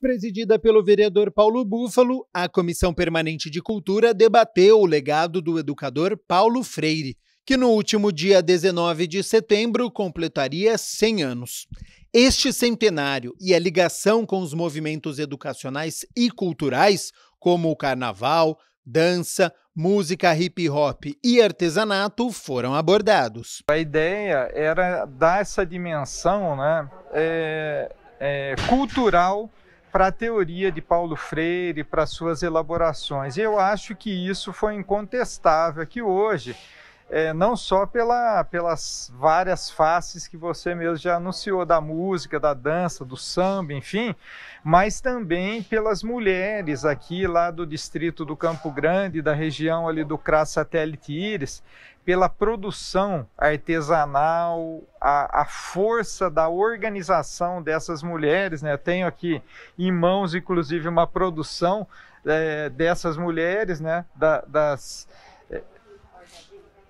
Presidida pelo vereador Paulo Búfalo, a Comissão Permanente de Cultura debateu o legado do educador Paulo Freire, que no último dia 19 de setembro completaria 100 anos. Este centenário e a ligação com os movimentos educacionais e culturais, como o carnaval, dança, música hip hop e artesanato, foram abordados. A ideia era dar essa dimensão né, é, é, cultural para a teoria de Paulo Freire, para suas elaborações. Eu acho que isso foi incontestável, que hoje é, não só pela, pelas várias faces que você mesmo já anunciou, da música, da dança, do samba, enfim, mas também pelas mulheres aqui lá do distrito do Campo Grande, da região ali do CRAS Satélite Íris, pela produção artesanal, a, a, força da organização dessas mulheres, né? Tenho aqui em mãos, inclusive, uma produção é, dessas mulheres, né? Da, das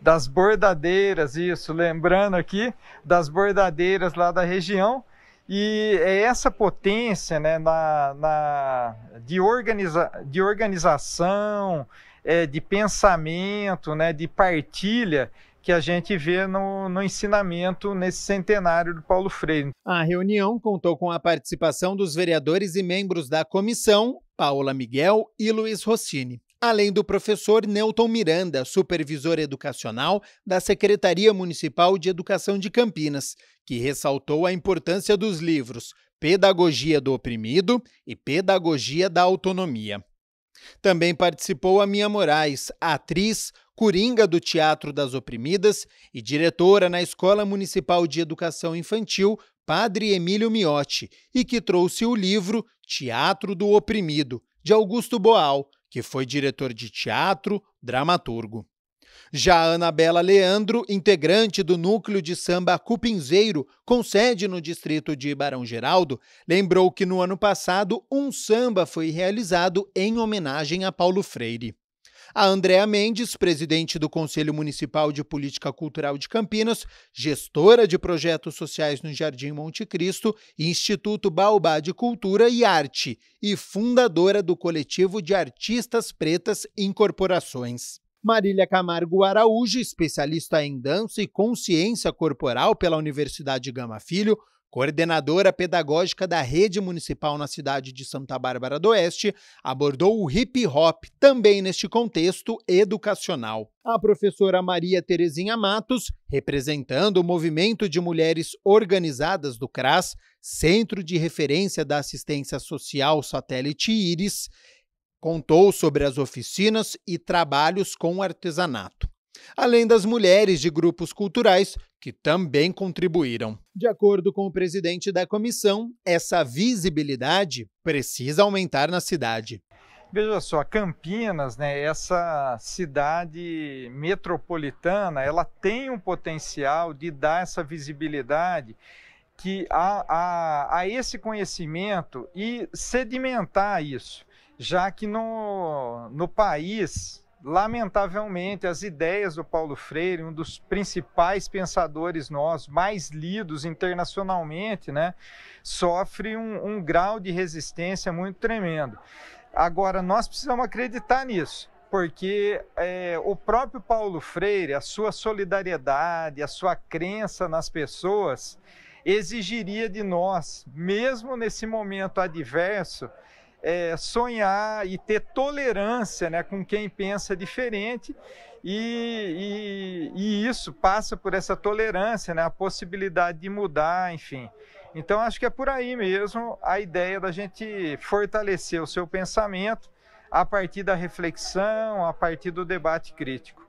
das bordadeiras, isso, lembrando aqui das bordadeiras lá da região. E é essa potência né, na, na de, organiza, de organização, é, de pensamento, né, de partilha que a gente vê no, no, ensinamento nesse centenário do Paulo Freire. A reunião contou com a participação dos vereadores e membros da comissão, Paula Miguel e Luiz Rossini além do professor Nelton Miranda, supervisor educacional da Secretaria Municipal de Educação de Campinas, que ressaltou a importância dos livros Pedagogia do Oprimido e Pedagogia da Autonomia. Também participou a Mia Moraes, atriz, coringa do Teatro das Oprimidas e diretora na Escola Municipal de Educação Infantil Padre Emílio Miotti, e que trouxe o livro Teatro do Oprimido, de Augusto Boal, que foi diretor de teatro, dramaturgo. Já Anabela Leandro, integrante do núcleo de samba Cupinzeiro, com sede no distrito de Barão Geraldo, lembrou que no ano passado um samba foi realizado em homenagem a Paulo Freire. A Andréa Mendes, presidente do Conselho Municipal de Política Cultural de Campinas, gestora de projetos sociais no Jardim Monte Cristo, Instituto Baobá de Cultura e Arte e fundadora do coletivo de artistas pretas Incorporações. Marília Camargo Araújo, especialista em dança e consciência corporal pela Universidade Gama Filho, coordenadora pedagógica da rede municipal na cidade de Santa Bárbara do Oeste, abordou o hip hop também neste contexto educacional. A professora Maria Terezinha Matos, representando o movimento de mulheres organizadas do CRAS, Centro de Referência da Assistência Social Satélite Iris, contou sobre as oficinas e trabalhos com artesanato além das mulheres de grupos culturais que também contribuíram. De acordo com o presidente da comissão, essa visibilidade precisa aumentar na cidade. Veja só, Campinas, né, essa cidade metropolitana, ela tem um potencial de dar essa visibilidade que a, a, a esse conhecimento e sedimentar isso, já que no, no país lamentavelmente, as ideias do Paulo Freire, um dos principais pensadores nós, mais lidos internacionalmente, né, sofre um, um grau de resistência muito tremendo. Agora, nós precisamos acreditar nisso porque é, o próprio Paulo Freire, a sua solidariedade, a sua crença nas pessoas, exigiria de nós, mesmo nesse momento adverso, é, sonhar e ter tolerância né, com quem pensa diferente. E, e, e, isso passa por essa tolerância, né, a possibilidade de mudar, enfim. Então, acho que é por aí mesmo a ideia da gente fortalecer o seu pensamento a partir da reflexão, a partir do debate crítico.